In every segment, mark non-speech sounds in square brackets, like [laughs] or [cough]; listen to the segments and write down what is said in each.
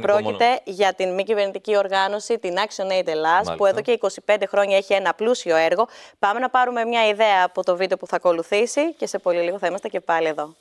Πρόκειται για την μη κυβερνητική οργάνωση, την Action Aid Ελλάς, που εδώ και 25 χρόνια έχει ένα πλούσιο έργο. Πάμε να πάρουμε μια ιδέα από το βίντεο που θα ακολουθήσει και σε πολύ λίγο θα είμαστε και πάλι εδώ.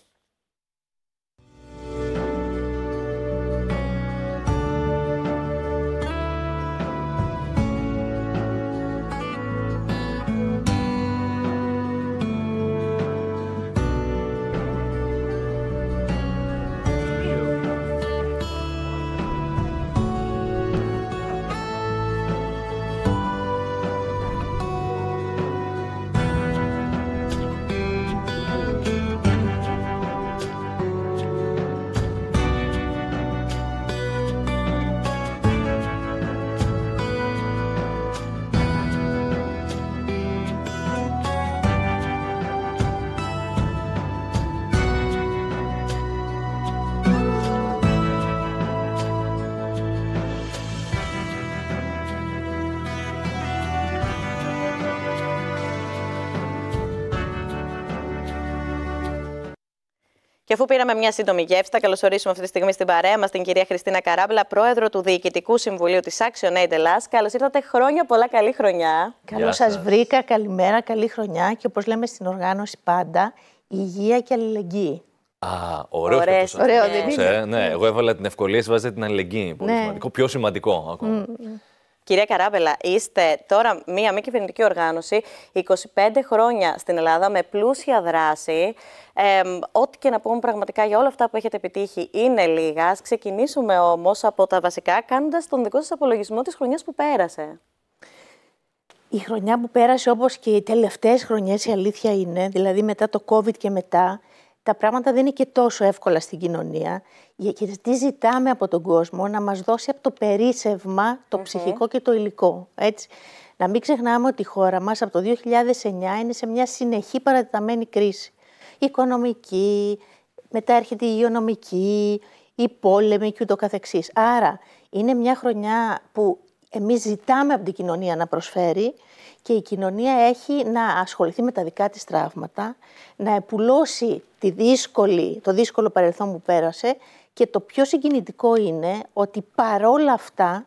Και αφού πήραμε μια σύντομη γεύση, θα καλωσορίσουμε αυτή τη στιγμή στην παρέα μας την κυρία Χριστίνα Καράμπλα, πρόεδρο του Διοικητικού Συμβουλίου της Action Aid Ελλάς. Καλώς ήρθατε, χρόνια πολλά, καλή χρονιά. Καλώς σα βρήκα, καλημέρα, καλή χρονιά. Και όπως λέμε στην οργάνωση πάντα, υγεία και αλληλεγγύη. Α, ωραίο ωραίο, ωραίο δεν είναι. Ναι, εγώ έβαλα την ευκολία, εσύ βάζετε την αλληλεγγύη. Πολύ ναι. σημαντικό. Πιο σημαντικό ακόμα. Mm, mm. Κυρία Καράβελα, είστε τώρα μία μη κυβερνητική οργάνωση, 25 χρόνια στην Ελλάδα, με πλούσια δράση. Ε, ό,τι και να πούμε πραγματικά για όλα αυτά που έχετε επιτύχει είναι λίγα. Ας ξεκινήσουμε όμως από τα βασικά, κάνοντας τον δικό σας απολογισμό της χρονιάς που πέρασε. Η χρονιά που πέρασε, όπως και οι τελευταίες χρονιές, η αλήθεια είναι, δηλαδή μετά το COVID και μετά, τα πράγματα δεν είναι και τόσο εύκολα στην κοινωνία. Γιατί ζητάμε από τον κόσμο να μας δώσει από το περίσευμα το ψυχικό και το υλικό. Έτσι. Να μην ξεχνάμε ότι η χώρα μας από το 2009 είναι σε μια συνεχή παρατεταμένη κρίση. οικονομική, μετά έρχεται η υγειονομική, η πόλεμη και ούτω καθεξής. Άρα είναι μια χρονιά που εμείς ζητάμε από την κοινωνία να προσφέρει και η κοινωνία έχει να ασχοληθεί με τα δικά της τραύματα, να επουλώσει τη δύσκολη, το δύσκολο παρελθόν που πέρασε και το πιο συγκινητικό είναι ότι παρόλα αυτά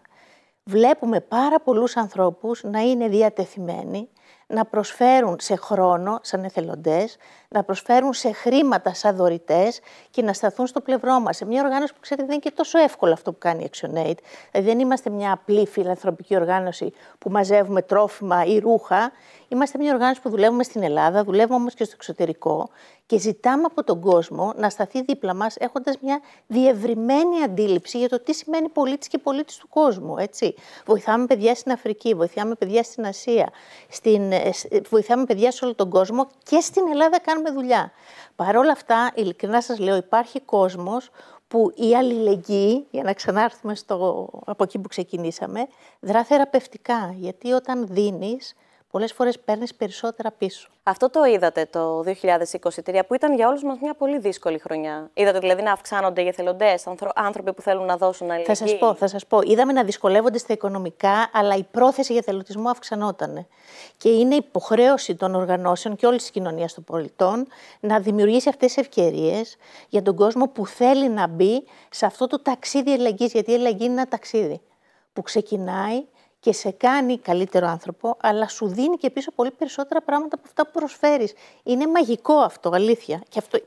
βλέπουμε πάρα πολλούς ανθρώπους να είναι διατεθειμένοι να προσφέρουν σε χρόνο σαν εθελοντές, να προσφέρουν σε χρήματα σαν δωρητές και να σταθούν στο πλευρό μας. Σε μια οργάνωση που ξέρετε δεν είναι και τόσο εύκολο αυτό που κάνει η ActionAid. Δηλαδή δεν είμαστε μια απλή φιλανθρωπική οργάνωση που μαζεύουμε τρόφιμα ή ρούχα. Είμαστε μια οργάνωση που δουλεύουμε στην Ελλάδα, δουλεύουμε όμως και στο εξωτερικό και ζητάμε από τον κόσμο να σταθεί δίπλα μας έχοντας μια διευρυμένη αντίληψη για το τι σημαίνει πολίτης και πολίτης του κόσμου. Έτσι. Βοηθάμε παιδιά στην Αφρική, βοηθάμε παιδιά στην Ασία, στην, ε, ε, βοηθάμε παιδιά σε όλο τον κόσμο και στην Ελλάδα κάνουμε κάνουμε δουλειά. Παρ' όλα αυτά, ειλικρινά σας λέω, υπάρχει κόσμος που η αλληλεγγύη, για να ξανάρθουμε στο, από εκεί που ξεκινήσαμε, δρά θεραπευτικά, γιατί όταν δίνεις, πολλές φορές παίρνεις περισσότερα πίσω. Αυτό το είδατε το 2023, που ήταν για όλους μας μια πολύ δύσκολη χρονιά. Είδατε δηλαδή να αυξάνονται οι εθελοντές, άνθρωποι που θέλουν να δώσουν αλληλεγγύη. Θα σας πω, θα σας πω. Είδαμε να δυσκολεύονται στα οικονομικά, αλλά η πρόθεση για εθελοντισμό αυξανόταν. Και είναι υποχρέωση των οργανώσεων και όλης της κοινωνίας των πολιτών να δημιουργήσει αυτές τις ευκαιρίες για τον κόσμο που θέλει να μπει σε αυτό το ταξίδι αλληλεγγύη. Γιατί η αλληλεγγύη είναι ένα ταξίδι που ξεκινάει και σε κάνει καλύτερο άνθρωπο, αλλά σου δίνει και πίσω πολύ περισσότερα πράγματα από αυτά που προσφέρεις. Είναι μαγικό αυτό, αλήθεια. Και, αυτό...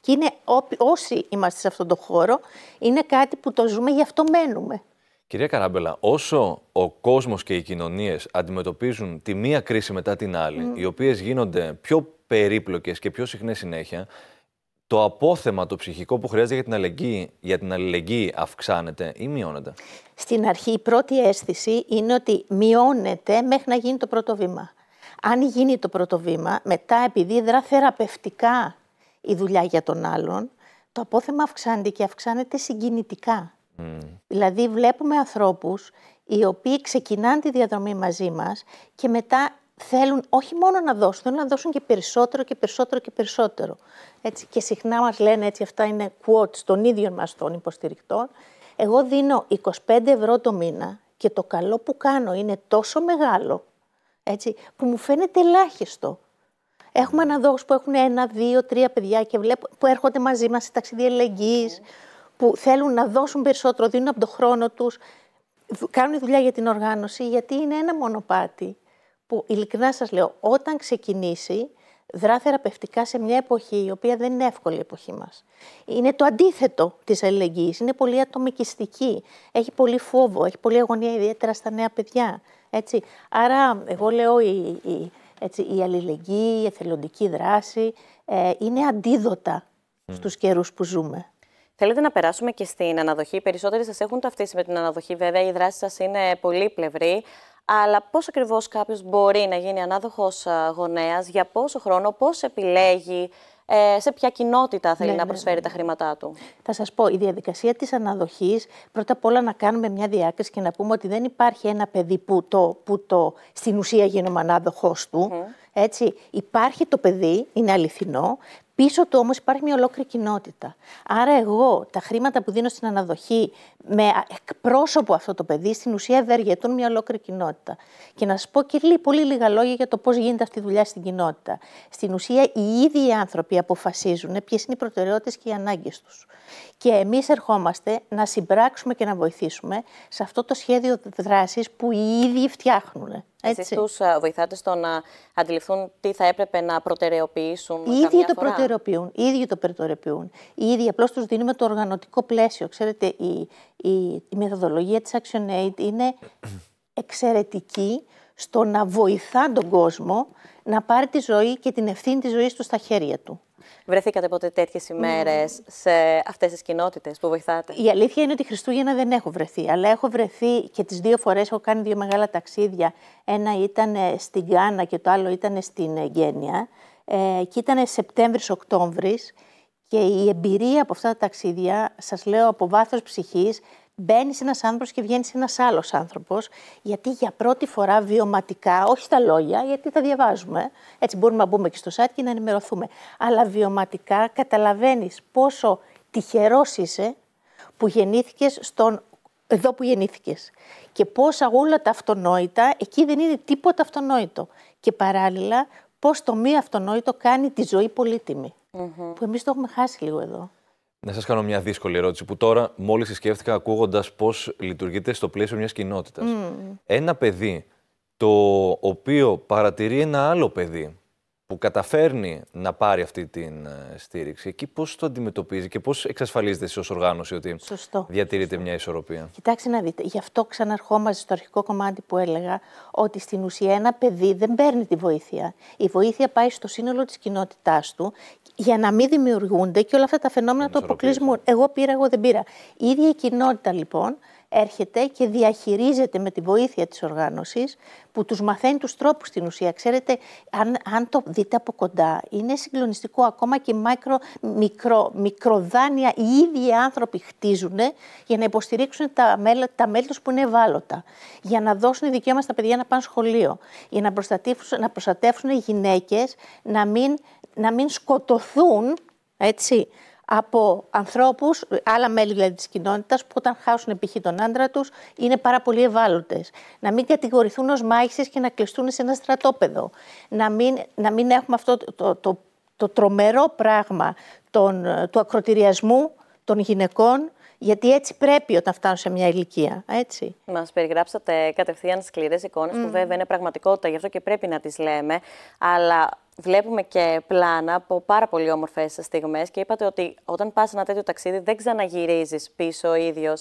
και είναι όσοι είμαστε σε αυτόν τον χώρο, είναι κάτι που το ζούμε, γι' αυτό μένουμε. Κυρία Καράμπελα, όσο ο κόσμος και οι κοινωνίες αντιμετωπίζουν τη μία κρίση μετά την άλλη, οι οποίες γίνονται πιο περίπλοκες και πιο συχνές συνέχεια, το απόθεμα το ψυχικό που χρειάζεται για την αλληλεγγύη, για την μειώνεται. Στην αρχή η πρώτη αίσθηση είναι ότι μειώνεται μέχρι να γίνει το πρώτο βήμα. Αν γίνει το πρώτο βήμα, μετά επειδή δρά θεραπευτικά η δουλειά για τον άλλον, το απόθεμα αυξάνεται και αυξάνεται συγκινητικά. Δηλαδή βλέπουμε ανθρώπους οι οποίοι ξεκινάνε τη διαδρομή μαζί μας και μετά θέλουν όχι μόνο να δώσουν, θέλουν να δώσουν και περισσότερο και περισσότερο και περισσότερο. Έτσι, και συχνά μας λένε, έτσι, αυτά είναι quotes των ίδιων μας των υποστηρικτών. Εγώ δίνω 25 ευρώ το μήνα και το καλό που κάνω είναι τόσο μεγάλο, έτσι, που μου φαίνεται ελάχιστο. Έχουμε αναδόχους που έχουν ένα, δύο, τρία παιδιά και βλέπω, που έρχονται μαζί μας σε ταξίδια ελεγγύης, που θέλουν να δώσουν περισσότερο, δίνουν από τον χρόνο τους, κάνουν δουλειά για την οργάνωση, γιατί είναι ένα μονοπάτι που ειλικρινά σας λέω, όταν ξεκινήσει, δρά θεραπευτικά σε μια εποχή η οποία δεν είναι εύκολη η εποχή μας. Είναι το αντίθετο της αλληλεγγύης, είναι πολύ ατομικιστική, έχει πολύ φόβο, έχει πολύ αγωνία ιδιαίτερα στα νέα παιδιά. Έτσι. Άρα εγώ λέω η, η, έτσι, η αλληλεγγύη, η εθελοντική δράση ε, είναι αντίδοτα στους καιρούς που ζούμε. Θέλετε να περάσουμε και στην αναδοχή. Οι περισσότεροι σας έχουν ταυτίσει με την αναδοχή, βέβαια. Η δράση σας είναι πολύπλευρη αλλά πώς ακριβώς κάποιος μπορεί να γίνει ανάδοχος ε, γονέας, για πόσο χρόνο, πώς επιλέγει, ε, σε ποια κοινότητα θέλει ναι, να ναι, ναι, προσφέρει τα χρήματά του. Θα σας πω, η διαδικασία της αναδοχής, πρώτα απ' όλα να κάνουμε μια διάκριση και να πούμε ότι δεν υπάρχει ένα παιδί που το, που το στην ουσία γίνομαι ανάδοχός του. Έτσι, υπάρχει το παιδί, είναι αληθινό, Πίσω του όμως υπάρχει μια ολόκληρη κοινότητα. Άρα εγώ τα χρήματα που δίνω στην αναδοχή με εκπρόσωπο αυτό το παιδί στην ουσία ευεργετούν μια ολόκληρη κοινότητα. Και να σας πω και πολύ λίγα λόγια για το πώς γίνεται αυτή η δουλειά στην κοινότητα. Στην ουσία οι ίδιοι άνθρωποι αποφασίζουν ποιες είναι οι προτεραιότητες και οι ανάγκες τους. Και εμείς ερχόμαστε να συμπράξουμε και να βοηθήσουμε σε αυτό το σχέδιο δράσης που οι ίδιοι φτιάχνουν. Εσείς τους ε, βοηθάτε στο να αντιληφθούν τι θα έπρεπε να προτεραιοποιήσουν. Οι ίδιοι το φορά. προτεραιοποιούν. Οι ίδιοι το προτεραιοποιούν. Οι ίδιοι απλώς τους δίνουμε το οργανωτικό πλαίσιο. Ξέρετε, η, η, η μεθοδολογία της ActionAid είναι [clears throat] εξαιρετική στο να βοηθά τον κόσμο να πάρει τη ζωή και την ευθύνη της ζωής του στα χέρια του. Βρεθήκατε ποτέ τέτοιες ημέρες σε αυτές τις κοινότητες που βοηθάτε. Η αλήθεια είναι ότι Χριστούγεννα δεν έχω βρεθεί, αλλά έχω βρεθεί και τις δύο φορές έχω κάνει δύο μεγάλα ταξίδια. Ένα ήταν ε, στην Γκάνα και το άλλο ήταν στην ε, Γένεια. Ε, και ήταν Σεπτέμβρη-Οκτώβρη. Και η εμπειρία από αυτά τα ταξίδια, σας λέω από βάθος ψυχής, μπαίνεις ένας άνθρωπος και βγαίνεις ένας άλλος άνθρωπος, γιατί για πρώτη φορά βιωματικά, όχι τα λόγια, γιατί τα διαβάζουμε. Έτσι μπορούμε να μπούμε και στο site και να ενημερωθούμε. Αλλά βιωματικά καταλαβαίνεις πόσο τυχερός είσαι που γεννήθηκες στον εδώ που γεννήθηκες. Και πόσα όλα τα αυτονόητα, εκεί δεν είναι τίποτα αυτονόητο. Και παράλληλα, πώς το μη αυτονόητο κάνει τη ζωή Που εμείς το έχουμε χάσει λίγο εδώ. Να σας κάνω μια δύσκολη ερώτηση που τώρα μόλις τη σκέφτηκα ακούγοντας πώς λειτουργείται στο πλαίσιο μιας κοινότητας. Ένα παιδί το οποίο παρατηρεί ένα άλλο παιδί που καταφέρνει να πάρει αυτή την ε, στήριξη, εκεί πώς το αντιμετωπίζει και πώς εξασφαλίζεται εσύ ως οργάνωση ότι διατηρείται μια ισορροπία. Κοιτάξτε να δείτε, γι' αυτό ξαναρχόμαστε στο αρχικό κομμάτι που έλεγα, ότι στην ουσία ένα παιδί δεν παίρνει τη βοήθεια. Η βοήθεια πάει στο σύνολο της κοινότητάς του για να μην δημιουργούνται και όλα αυτά τα φαινόμενα του αποκλεισμού. Εγώ πήρα, εγώ δεν πήρα. Η ίδια η κοινότητα λοιπόν έρχεται και διαχειρίζεται με τη βοήθεια της οργάνωσης που τους μαθαίνει τους τρόπους στην ουσία. Ξέρετε, αν, αν το δείτε από κοντά, είναι συγκλονιστικό. Ακόμα και μικρο, μικρο, μικροδάνεια οι ίδιοι άνθρωποι χτίζουν για να υποστηρίξουν τα, μέλη, τα τους που είναι ευάλωτα. Για να δώσουν δικαίωμα στα παιδιά να πάνε σχολείο. Για να προστατεύσουν, να οι γυναίκες να μην σκοτωθούν, έτσι, από ανθρώπους, άλλα μέλη δηλαδή της κοινότητας, που όταν χάσουν π.χ. τον άντρα τους, είναι πάρα πολύ ευάλωτες. Να μην κατηγορηθούν ως μάχησες και να κλειστούν σε ένα στρατόπεδο. Να μην, να μην έχουμε αυτό το, το, το, τρομερό πράγμα τον, του ακροτηριασμού των γυναικών, γιατί έτσι πρέπει όταν φτάνουν σε μια ηλικία. Έτσι. Μας περιγράψατε κατευθείαν σκληρές εικόνες mm. που βέβαια είναι πραγματικότητα, γι' αυτό και πρέπει να τις λέμε. Αλλά βλέπουμε και πλάνα από πάρα πολύ όμορφες στιγμές και είπατε ότι όταν πας ένα τέτοιο ταξίδι δεν ξαναγυρίζεις πίσω ο ίδιος.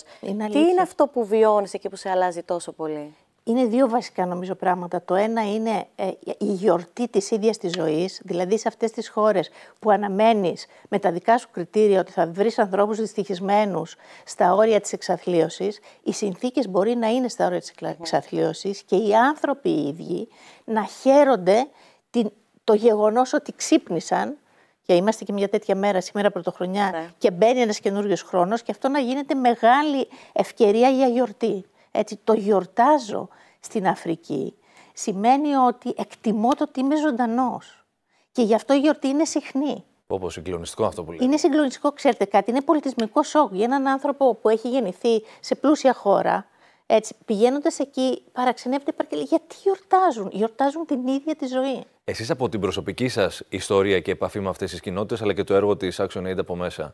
Τι είναι αυτό που βιώνεις εκεί που σε αλλάζει τόσο πολύ. Είναι δύο βασικά νομίζω πράγματα. Το ένα είναι ε, η γιορτή της ίδιας της ζωής, δηλαδή σε αυτές τις χώρες που αναμένεις με τα δικά σου κριτήρια ότι θα βρεις ανθρώπους δυστυχισμένους στα όρια της εξαθλίωσης, οι συνθήκες μπορεί να είναι στα όρια της ναι. εξαθλίωσης και οι άνθρωποι οι ίδιοι να χαίρονται την το γεγονός ότι ξύπνησαν και είμαστε και μια τέτοια μέρα, σήμερα πρωτοχρονιά, ναι. και μπαίνει ένας καινούριος χρόνος και αυτό να γίνεται μεγάλη ευκαιρία για γιορτή. Έτσι, το γιορτάζω στην Αφρική σημαίνει ότι εκτιμώ το ότι είμαι ζωντανός. Και γι' αυτό η γιορτή είναι συχνή. Όπως συγκλονιστικό αυτό που λέτε. Είναι συγκλονιστικό, ξέρετε κάτι. Είναι πολιτισμικό σοκ για έναν άνθρωπο που έχει γεννηθεί σε πλούσια χώρα, έτσι, πηγαίνοντας εκεί, παραξενεύεται παρκελή. Γιατί γιορτάζουν, γιορτάζουν την ίδια τη ζωή. Εσείς από την προσωπική σας ιστορία και επαφή με αυτές τις κοινότητες, αλλά και το έργο της Action Aid από μέσα,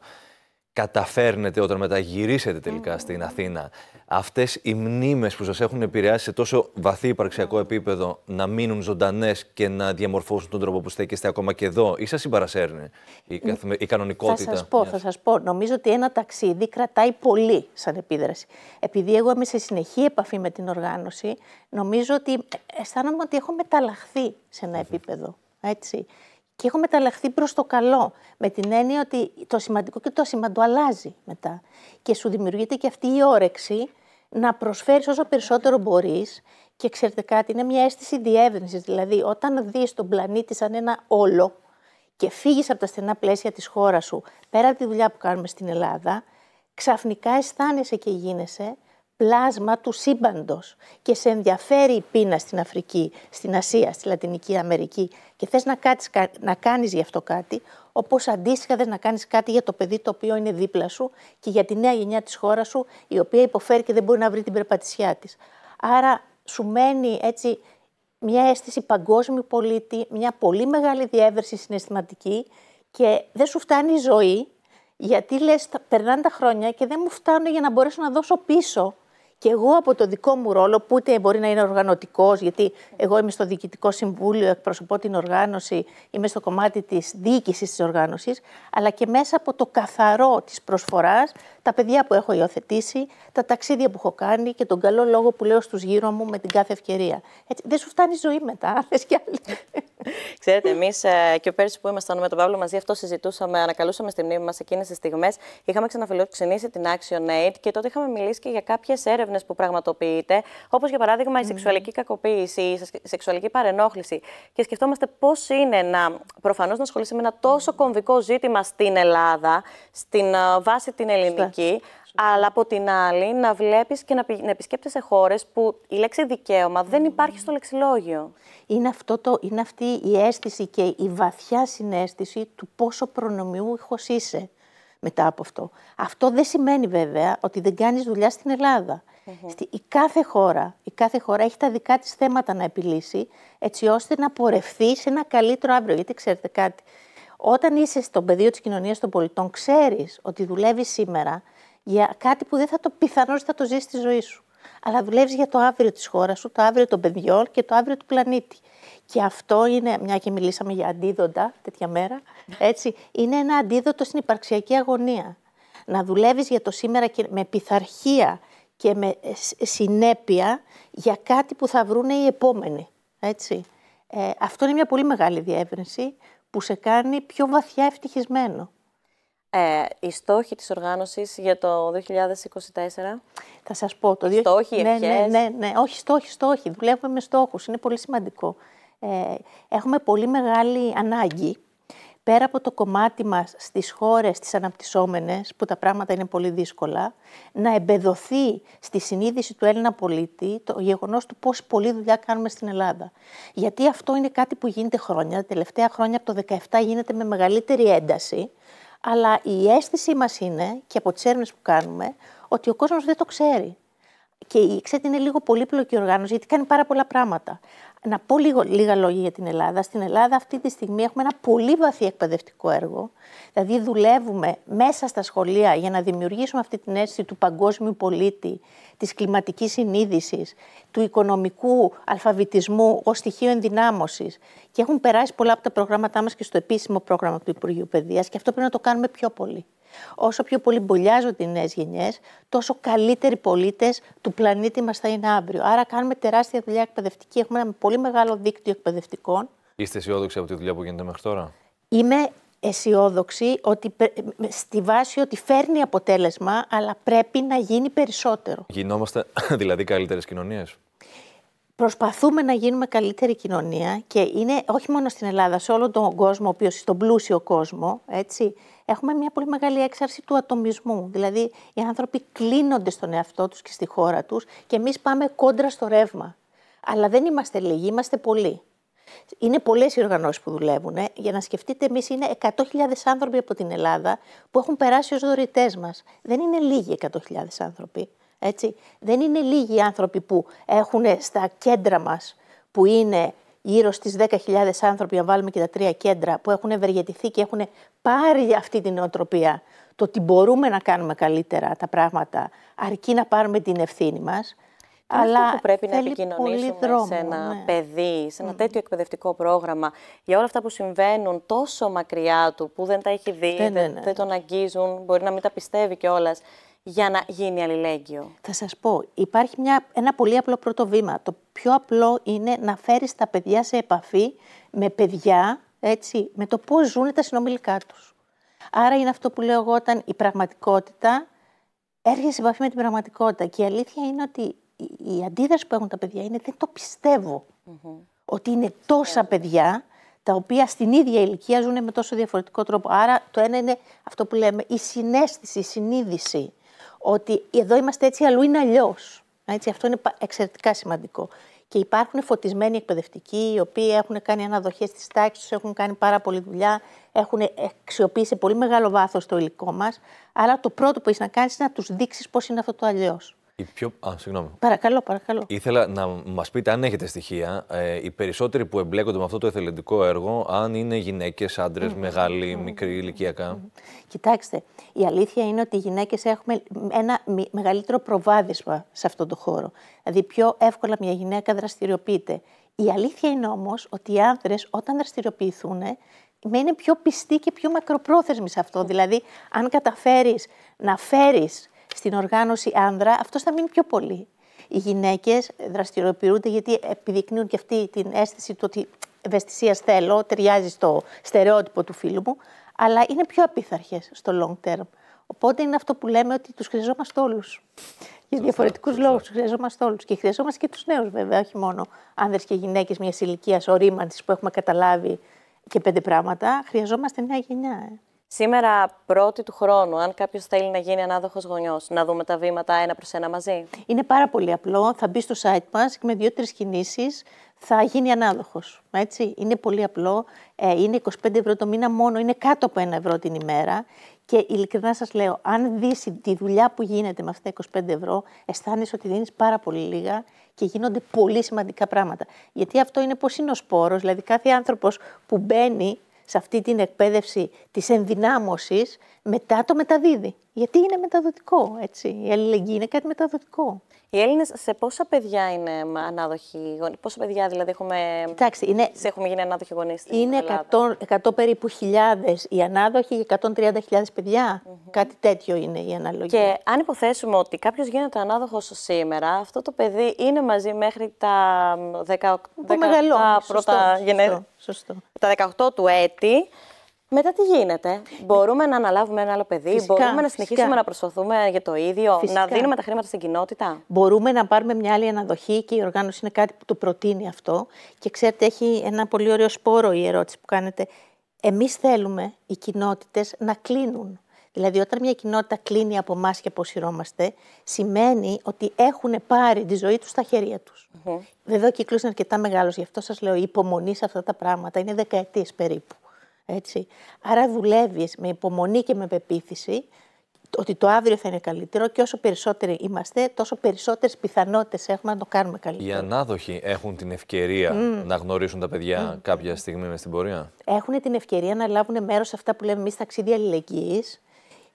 καταφέρνετε όταν μεταγυρίσετε τελικά στην Αθήνα αυτές οι μνήμες που σας έχουν επηρεάσει σε τόσο βαθύ υπαρξιακό επίπεδο να μείνουν ζωντανές και να διαμορφώσουν τον τρόπο που στέκεστε ακόμα και εδώ ή σας συμπαρασέρνει η, κανονικότητα. Θα σας πω, θα σας πω. Νομίζω ότι ένα ταξίδι κρατάει πολύ σαν επίδραση. Επειδή εγώ είμαι σε συνεχή επαφή με την οργάνωση, νομίζω ότι αισθάνομαι ότι έχω μεταλλαχθεί σε ένα επίπεδο. Έτσι και έχω μεταλλαχθεί προς το καλό, με την έννοια ότι το σημαντικό και το σημαντικό αλλάζει μετά. Και σου δημιουργείται και αυτή η όρεξη να προσφέρεις όσο περισσότερο μπορείς και ξέρετε κάτι, είναι μια αίσθηση διεύρυνσης. δηλαδή όταν δεις τον πλανήτη σαν ένα όλο και φύγεις από τα στενά πλαίσια της χώρας σου, πέρα από τη δουλειά που κάνουμε στην Ελλάδα, ξαφνικά αισθάνεσαι και γίνεσαι πλάσμα του σύμπαντος και σε ενδιαφέρει η πείνα στην Αφρική, στην Ασία, στη Λατινική Αμερική και θες να, κάτσεις, να κάνεις γι' αυτό κάτι, όπως αντίστοιχα θες να κάνεις κάτι για το παιδί το οποίο είναι δίπλα σου και για τη νέα γενιά της χώρας σου, η οποία υποφέρει και δεν μπορεί να βρει την περπατησιά της. Άρα σου μένει έτσι μια αίσθηση παγκόσμιου πολίτη, μια πολύ μεγάλη διέβερση συναισθηματική και δεν σου φτάνει η ζωή, γιατί λες, περνάνε τα χρόνια και δεν μου φτάνουν για να μπορέσω να δώσω πίσω και εγώ από το δικό μου ρόλο, που ούτε μπορεί να είναι οργανωτικός, γιατί εγώ είμαι στο Διοικητικό Συμβούλιο, εκπροσωπώ την οργάνωση, είμαι στο κομμάτι της διοίκησης της οργάνωσης, αλλά και μέσα από το καθαρό της προσφοράς, τα παιδιά που έχω υιοθετήσει, τα ταξίδια που έχω κάνει και τον καλό λόγο που λέω στους γύρω μου με την κάθε ευκαιρία. Έτσι, δεν σου φτάνει ζωή μετά, θε [laughs] κι άλλη. Ξέρετε, εμείς ε, και πέρσι που ήμασταν με τον Παύλο μαζί, αυτό συζητούσαμε, ανακαλούσαμε στη μνήμη μας εκείνες τις στιγμές. Είχαμε ξαναφιλοξενήσει την Action Aid και τότε είχαμε μιλήσει και για κάποιες έρευνες έρευνες που πραγματοποιείτε, όπως για παράδειγμα η σεξουαλική κακοποίηση, η σεξουαλική παρενόχληση. Και σκεφτόμαστε πώς είναι να προφανώς να ασχολείσαι με ένα τόσο κομβικό ζήτημα στην Ελλάδα, στην ε, βάση την ελληνική, αλλά από την άλλη να βλέπεις και να, επισκέπτεσαι χώρες που η λέξη δικαίωμα δεν υπάρχει στο λεξιλόγιο. Είναι, αυτό το, είναι αυτή η αίσθηση και η βαθιά συνέστηση του πόσο προνομιούχος είσαι μετά από αυτό. Αυτό δεν σημαίνει βέβαια ότι δεν κάνεις δουλειά στην Ελλάδα. Mm-hmm. η, κάθε χώρα, η κάθε χώρα έχει τα δικά της θέματα να επιλύσει, έτσι ώστε να πορευθεί σε ένα καλύτερο αύριο. Γιατί ξέρετε κάτι, όταν είσαι στο πεδίο της κοινωνίας των πολιτών, ξέρεις ότι δουλεύεις σήμερα για κάτι που δεν θα το πιθανώς θα το ζήσεις στη ζωή σου. Αλλά δουλεύεις για το αύριο της χώρας σου, το αύριο των παιδιών και το αύριο του πλανήτη. Και αυτό είναι, μια και μιλήσαμε για αντίδοντα τέτοια μέρα, έτσι, είναι ένα αντίδοτο στην υπαρξιακή αγωνία. Να δουλεύεις για το σήμερα και με πειθαρχία και με ε, ε, συνέπεια για κάτι που θα βρούνε οι επόμενοι. Έτσι. Ε, αυτό είναι μια πολύ μεγάλη διεύρυνση που σε κάνει πιο βαθιά ευτυχισμένο. Ε, οι στόχοι της οργάνωσης για το 2024. Θα σας πω. Το οι στόχοι, ναι, Ναι, ναι, ναι. Όχι, στόχοι, στόχοι. Δουλεύουμε με στόχους. Είναι πολύ σημαντικό. έχουμε πολύ μεγάλη ανάγκη πέρα από το κομμάτι μας στις χώρες, τις αναπτυσσόμενες, που τα πράγματα είναι πολύ δύσκολα, να εμπεδοθεί στη συνείδηση του Έλληνα πολίτη το γεγονός του πως πολλή δουλειά κάνουμε στην Ελλάδα. Γιατί αυτό είναι κάτι που γίνεται χρόνια, τα τελευταία χρόνια από το 17 γίνεται με μεγαλύτερη ένταση, αλλά η αίσθησή μας είναι, και από τις έρευνες που κάνουμε, ότι ο κόσμος δεν το ξέρει. Και ξέρετε, είναι λίγο πολύπλοκη οργάνωση γιατί κάνει πάρα πολλά πράγματα να πω λίγο, λίγα λόγια για την Ελλάδα. Στην Ελλάδα αυτή τη στιγμή έχουμε ένα πολύ βαθύ εκπαιδευτικό έργο. Δηλαδή δουλεύουμε μέσα στα σχολεία για να δημιουργήσουμε αυτή την αίσθηση του παγκόσμιου πολίτη, της κλιματικής συνείδησης, του οικονομικού αλφαβητισμού ως στοιχείο ενδυνάμωσης. Και έχουν περάσει πολλά από τα προγράμματά μας και στο επίσημο πρόγραμμα του Υπουργείου Παιδείας και αυτό πρέπει να το κάνουμε πιο πολύ. Όσο πιο πολύ μπολιάζονται οι νέε γενιές, τόσο καλύτεροι πολίτες του πλανήτη μας θα είναι αύριο. Άρα, κάνουμε τεράστια δουλειά εκπαιδευτική. Έχουμε ένα πολύ μεγάλο δίκτυο εκπαιδευτικών. Είστε αισιόδοξοι από τη δουλειά που γίνεται μέχρι τώρα. Είμαι αισιόδοξη ότι στη βάση ότι φέρνει αποτέλεσμα, αλλά πρέπει να γίνει περισσότερο. Γινόμαστε [laughs] δηλαδή καλύτερες κοινωνίες προσπαθούμε να γίνουμε καλύτερη κοινωνία και είναι όχι μόνο στην Ελλάδα, σε όλο τον κόσμο, ο οποίος στον πλούσιο κόσμο, έτσι, έχουμε μια πολύ μεγάλη έξαρση του ατομισμού. Δηλαδή, οι άνθρωποι κλείνονται στον εαυτό τους και στη χώρα τους και εμείς πάμε κόντρα στο ρεύμα. Αλλά δεν είμαστε λίγοι, είμαστε πολλοί. Είναι πολλές οι οργανώσεις που δουλεύουν. Ε. Για να σκεφτείτε, εμείς, είναι 100.000 άνθρωποι από την Ελλάδα που έχουν περάσει ως δωρητές μας. Δεν είναι λίγοι 100.000 άνθρωποι. Έτσι. Δεν είναι λίγοι οι άνθρωποι που έχουν στα κέντρα μας, που είναι γύρω στις 10.000 άνθρωποι, αν βάλουμε και τα τρία κέντρα, που έχουν ευεργετηθεί και έχουν πάρει αυτή την νοοτροπία, το ότι μπορούμε να κάνουμε καλύτερα τα πράγματα, αρκεί να πάρουμε την ευθύνη μας. Αλλά αυτό που πρέπει να επικοινωνήσουμε δρόμο, σε ένα ναι. παιδί, σε ένα τέτοιο εκπαιδευτικό πρόγραμμα, για όλα αυτά που συμβαίνουν τόσο μακριά του, που δεν τα έχει δει, ναι, ναι, δεν, δεν τον αγγίζουν, μπορεί να μην τα πιστεύει κιόλας για να γίνει αλληλέγγυο. Θα σας πω, υπάρχει μια, ένα πολύ απλό πρώτο βήμα. Το πιο απλό είναι να φέρεις τα παιδιά σε επαφή με παιδιά, έτσι, με το πώς ζουν τα συνομιλικά τους. Άρα είναι αυτό που λέω εγώ όταν η πραγματικότητα έρχεται σε επαφή με την πραγματικότητα. Και η αλήθεια είναι ότι η αντίδραση που έχουν τα παιδιά είναι δεν το πιστευω mm Ότι είναι τόσα παιδιά τα οποία στην ίδια ηλικία ζουν με τόσο διαφορετικό τρόπο. Άρα το ένα είναι αυτό που λέμε η συνέστηση, η συνείδηση ότι εδώ είμαστε έτσι, αλλού είναι αλλιώς. αυτό είναι εξαιρετικά σημαντικό. Και υπάρχουν φωτισμένοι εκπαιδευτικοί, οι οποίοι έχουν κάνει αναδοχές της τάξης, του, έχουν κάνει πάρα πολλή δουλειά, έχουν αξιοποιήσει πολύ μεγάλο βάθος το υλικό μας. Αλλά το πρώτο που έχεις να κάνεις είναι να τους δείξεις πώς είναι αυτό το αλλιώς. Η πιο... συγγνώμη. Παρακαλώ, παρακαλώ. Ήθελα να μας πείτε αν έχετε στοιχεία. Ε, οι περισσότεροι που εμπλέκονται με αυτό το εθελοντικό έργο, αν είναι γυναίκες, άντρες, mm. μεγάλοι, μικροί ηλικιακά. Mm. Κοιτάξτε, η αλήθεια είναι ότι οι γυναίκες έχουμε ένα μεγαλύτερο προβάδισμα σε αυτόν τον χώρο. Δηλαδή, πιο εύκολα μια γυναίκα δραστηριοποιείται. Η αλήθεια είναι όμως ότι οι άντρε όταν δραστηριοποιηθούν, μένουν πιο πιστοί και πιο μακροπρόθεσμοι σε αυτό. Δηλαδή, αν καταφέρεις να φέρεις στην οργάνωση άνδρα, αυτός θα μείνει πιο πολύ. Οι γυναίκες δραστηριοποιούνται γιατί επιδεικνύουν και αυτή την αίσθηση του ότι ευαισθησίας θέλω, ταιριάζει στο στερεότυπο του φίλου μου, αλλά είναι πιο απίθαρχες στο long term. Οπότε είναι αυτό που λέμε ότι τους χρειαζόμαστε όλους. Για διαφορετικούς λόγου τους χρειαζόμαστε όλους. Και χρειαζόμαστε και τους νέους, βέβαια, όχι μόνο άνδρες και γυναίκες μιας ηλικίας ορίμανσης που έχουμε καταλάβει και πέντε πράγματα. Χρειαζόμαστε νέα γενιά. Ε. Σήμερα, πρώτη του χρόνου, αν κάποιος θέλει να γίνει ανάδοχος γονιός, να δούμε τα βήματα ένα προς ένα μαζί. Είναι πάρα πολύ απλό. Θα μπει στο site μας και με δύο-τρει κινήσεις θα γίνει ανάδοχος. Είναι πολύ απλό. Ε, είναι 25 ευρώ το μήνα μόνο. Είναι κάτω από ένα ευρώ την ημέρα. Και ειλικρινά σας λέω, αν δεις τη δουλειά που γίνεται με αυτά 25 ευρώ, αισθάνεσαι ότι δίνεις πάρα πολύ λίγα και γίνονται πολύ σημαντικά πράγματα. Γιατί αυτό είναι πώ είναι ο σπόρος. Δηλαδή, κάθε άνθρωπος που μπαίνει σε αυτή την εκπαίδευση της ενδυνάμωσης, μετά το μεταδίδει. Γιατί είναι μεταδοτικό, έτσι. Η αλληλεγγύη είναι κάτι μεταδοτικό. Οι Έλληνες σε πόσα παιδιά είναι ανάδοχοι γονεί, Πόσα παιδιά δηλαδή έχουμε, Κοιτάξτε, είναι... σε έχουμε γίνει ανάδοχοι γονείς. Είναι 100, 100 περίπου χιλιάδες οι ανάδοχοι και 130.000 παιδιά. Mm-hmm. Κάτι τέτοιο είναι η αναλογία. Και αν υποθέσουμε ότι κάποιος γίνεται ανάδοχος σήμερα, αυτό το παιδί είναι μαζί μέχρι τα 18 πρώτα Τα 18 του έτη. Μετά τι γίνεται, Μπορούμε να αναλάβουμε ένα άλλο παιδί, Μπορούμε να συνεχίσουμε να προσπαθούμε για το ίδιο, να δίνουμε τα χρήματα στην κοινότητα. Μπορούμε να πάρουμε μια άλλη αναδοχή και η οργάνωση είναι κάτι που το προτείνει αυτό. Και ξέρετε, έχει ένα πολύ ωραίο σπόρο η ερώτηση που κάνετε. Εμείς θέλουμε οι κοινότητες να κλείνουν. Δηλαδή, όταν μια κοινότητα κλείνει από εμάς και αποσυρώμαστε, σημαίνει ότι έχουν πάρει τη ζωή τους στα χέρια τους. mm Βέβαια, ο κύκλος είναι αρκετά μεγάλος, γι' αυτό σας λέω: υπομονή σε αυτά τα πράγματα είναι δεκαετίες περίπου. Έτσι. Άρα δουλεύεις με υπομονή και με πεποίθηση ότι το αύριο θα είναι καλύτερο και όσο περισσότεροι είμαστε, τόσο περισσότερες πιθανότητες έχουμε να το κάνουμε καλύτερο. Οι ανάδοχοι έχουν την ευκαιρία να γνωρίσουν τα παιδιά κάποια στιγμή μες στην πορεία. Έχουν την ευκαιρία να λάβουν μέρος σε αυτά που λέμε εμείς ταξίδια αλληλεγγύης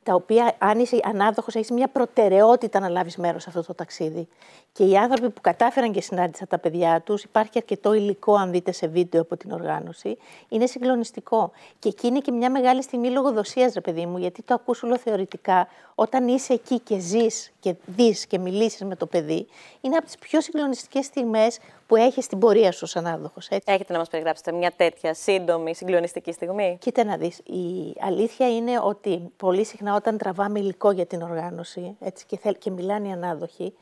τα οποία αν είσαι ανάδοχος έχεις μια προτεραιότητα να λάβεις μέρος σε αυτό το ταξίδι. Και οι άνθρωποι που κατάφεραν και συνάντησαν τα παιδιά τους, υπάρχει αρκετό υλικό αν δείτε σε βίντεο από την οργάνωση, είναι συγκλονιστικό. Και εκεί είναι και μια μεγάλη στιγμή λογοδοσίας, ρε παιδί μου, γιατί το ακούς θεωρητικά, όταν είσαι εκεί και ζεις και δεις και μιλήσεις με το παιδί, είναι από τις πιο συγκλονιστικές στιγμές που έχεις στην πορεία σου σαν άδοχος. Έχετε να μας περιγράψετε μια τέτοια σύντομη συγκλονιστική στιγμή. Κοίτα να δεις. Η αλήθεια είναι ότι πολύ συχνά όταν τραβάμε υλικό για την οργάνωση έτσι, και, θέλ, και μιλάνε οι ανάδοχοι,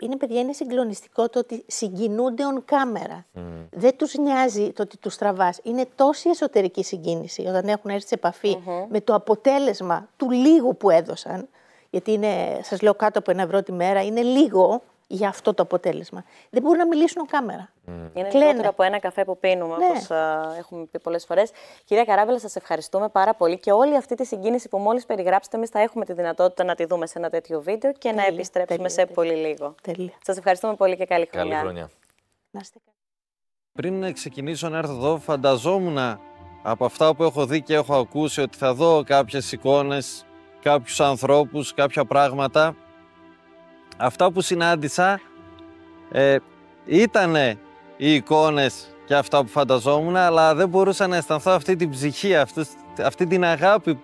είναι παιδιά, είναι συγκλονιστικό το ότι συγκινούνται on κάμερα. Mm. Δεν τους νοιάζει το ότι τους τραβάς. Είναι τόση εσωτερική συγκίνηση όταν έχουν έρθει σε επαφη mm-hmm. με το αποτέλεσμα του λίγου που έδωσαν. Γιατί είναι, σας λέω κάτω από ένα ευρώ τη μέρα, είναι λίγο για αυτό το αποτέλεσμα. Δεν μπορούν να μιλήσουν κάμερα. Mm. Είναι λιγότερο από ένα καφέ που πίνουμε, ναι. όπως α, έχουμε πει πολλές φορές. Κυρία Καράβελα, σας ευχαριστούμε πάρα πολύ και όλη αυτή τη συγκίνηση που μόλις περιγράψετε, εμείς θα έχουμε τη δυνατότητα να τη δούμε σε ένα τέτοιο βίντεο και να επιστρέψουμε σε πολύ λίγο. Τέλεια. Σας ευχαριστούμε πολύ και καλή χρονιά. Καλή χρονιά. Πριν ξεκινήσω να έρθω εδώ, φανταζόμουν από αυτά που έχω δει και έχω ακούσει ότι θα δω κάποιες εικόνες, κάποιους ανθρώπους, κάποια πράγματα αυτά που συνάντησα ε, ήταν οι εικόνες και αυτά που φανταζόμουν, αλλά δεν μπορούσα να αισθανθώ αυτή την ψυχή, αυτή, αυτή την αγάπη,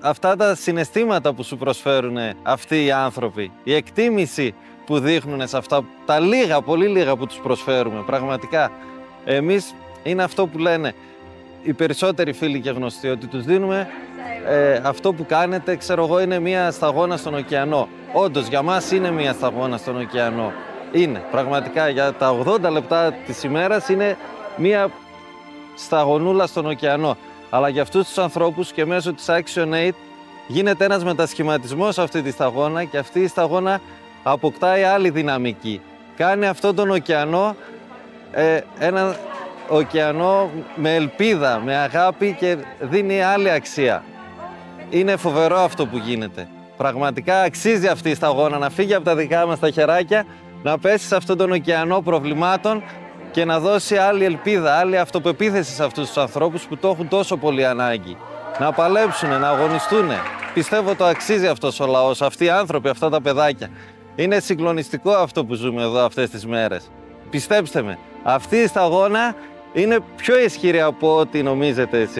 αυτά τα συναισθήματα που σου προσφέρουν αυτοί οι άνθρωποι, η εκτίμηση που δείχνουν σε αυτά, τα λίγα, πολύ λίγα που τους προσφέρουμε, πραγματικά. Εμείς είναι αυτό που λένε οι περισσότεροι φίλοι και γνωστοί, ότι τους δίνουμε ε, αυτό που κάνετε, ξέρω εγώ, είναι μία σταγόνα στον ωκεανό. Όντως για μας είναι μια σταγόνα στον ωκεανό. Είναι. Πραγματικά για τα 80 λεπτά της ημέρας είναι μια σταγονούλα στον ωκεανό. Αλλά για αυτούς τους ανθρώπους και μέσω της Action Aid γίνεται ένας μετασχηματισμός αυτή τη σταγόνα και αυτή η σταγόνα αποκτάει άλλη δυναμική. Κάνει αυτόν τον ωκεανό ε, ένα ωκεανό με ελπίδα, με αγάπη και δίνει άλλη αξία. Είναι φοβερό αυτό που γίνεται. Πραγματικά αξίζει αυτή η σταγόνα να φύγει από τα δικά μας τα χεράκια, να πέσει σε αυτόν τον ωκεανό προβλημάτων και να δώσει άλλη ελπίδα, άλλη αυτοπεποίθηση σε αυτούς τους ανθρώπους που το έχουν τόσο πολύ ανάγκη. Να παλέψουν, να αγωνιστούν. Πιστεύω το αξίζει αυτός ο λαός, αυτοί οι άνθρωποι, αυτά τα παιδάκια. Είναι συγκλονιστικό αυτό που ζούμε εδώ αυτές τις μέρες. Πιστέψτε με, αυτή η σταγόνα είναι πιο ισχυρή από ό,τι νομίζετε